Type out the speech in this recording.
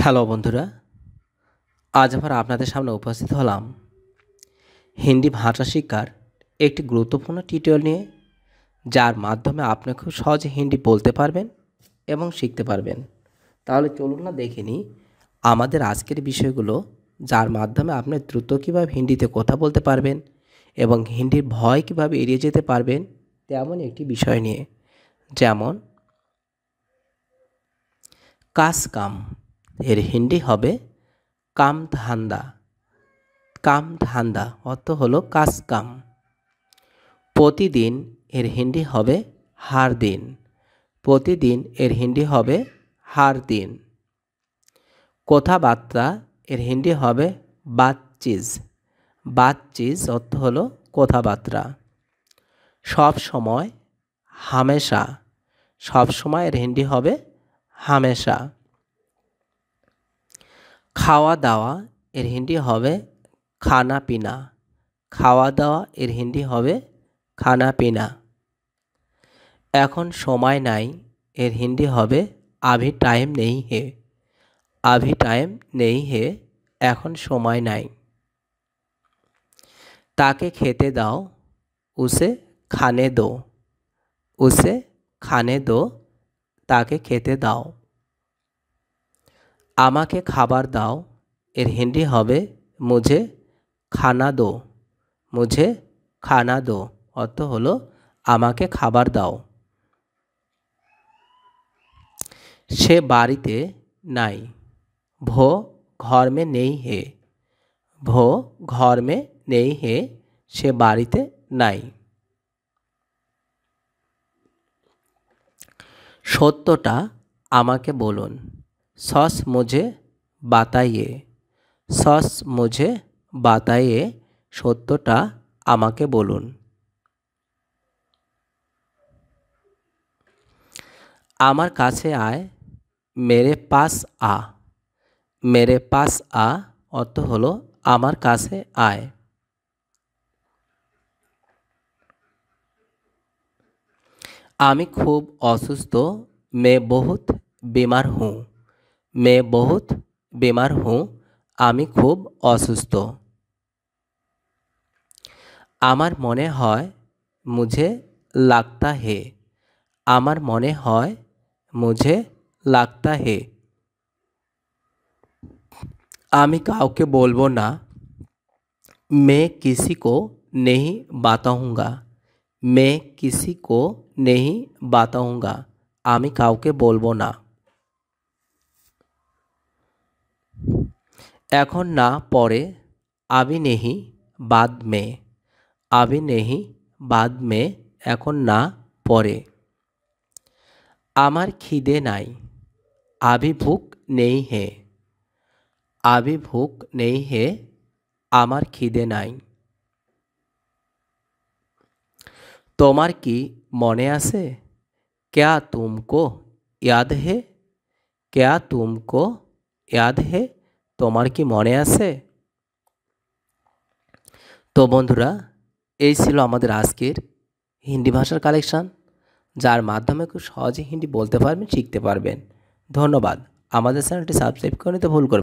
hello বন্ধুরা আজ আবার আপনাদের সামনে উপস্থিত হলাম হিন্দি ভাষা শিক্ষার একটি গুরুত্বপূর্ণ টিউটোরিয়াল নিয়ে যার মাধ্যমে আপনি খুব সহজে হিন্দি বলতে পারবেন এবং শিখতে পারবেন তাহলে চলুন না দেখে নিই আমাদের আজকের বিষয়গুলো যার মাধ্যমে আপনি দ্রুত কীভাবে হিন্দিতে কথা বলতে পারবেন এবং হিন্দির ভয় কীভাবে এড়িয়ে যেতে পারবেন তেমন একটি বিষয় নিয়ে যেমন কাস কাম এর হিন্দি হবে কাম ধান্দা কাম ধান্দা অর্থ হলো কাস কাম প্রতিদিন এর হিন্দি হবে হার দিন প্রতিদিন এর হিন্দি হবে হার দিন কথাবার্তা এর হিন্দি হবে বাদ চিজ বাদ চিজ অর্থ হলো কথাবার্তা সব সময় হামেশা সব সময় এর হিন্দি হবে হামেশা খাওয়া দাওয়া এর হিন্দি হবে খানা পিনা খাওয়া দাওয়া এর হিন্দি হবে খানা পিনা এখন সময় নাই এর হিন্দি হবে আভি টাইম নেই হে আভি টাইম নেই হে এখন সময় নাই তাকে খেতে দাও উসে খানে দো উসে খানে দো তাকে খেতে দাও আমাকে খাবার দাও এর হিন্দি হবে মুঝে খানা দো মুঝে খানা দো অর্থ হলো আমাকে খাবার দাও সে বাড়িতে নাই ভো ঘর মে নেই হে ভো ঘর মে নেই হে সে বাড়িতে নাই সত্যটা আমাকে বলুন সস মুঝে বাতাইয়ে সস মুঝে বাতাইয়ে সত্যটা আমাকে বলুন আমার কাছে আয় মেরে পাস আ মেরে পাস আ অর্থ হলো আমার কাছে আয় আমি খুব অসুস্থ मैं बहुत बीमार हूँ मैं बहुत बीमार हूँ আমি খুব অসুস্থ আমার মনে হয় মুঝে লাগতা হে আমার মনে হয় মুঝে লাগতা হে আমি কাউকে বলবো না मैं किसी को नहीं बताऊंगा मैं किसी को नहीं बताऊंगा আমি কাউকে বলবো না এখন না পরে আবি নেহি বাদ মে আবি নেহি বাদ মে এখন না পরে আমার খিদে নাই আবি ভুক নেই হে আবি ভুক নেই হে আমার খিদে নাই তোমার কি মনে আছে ক্যা তুমকো ইয়াদ হে ক্যা তুমকো ইয়াদ হে তোমার কি মনে আছে তো বন্ধুরা এই ছিল আমাদের আজকের হিন্দি ভাষার কালেকশান যার মাধ্যমে খুব সহজে হিন্দি বলতে পারবেন শিখতে পারবেন ধন্যবাদ আমাদের চ্যানেলটি সাবস্ক্রাইব করে নিতে ভুল করবেন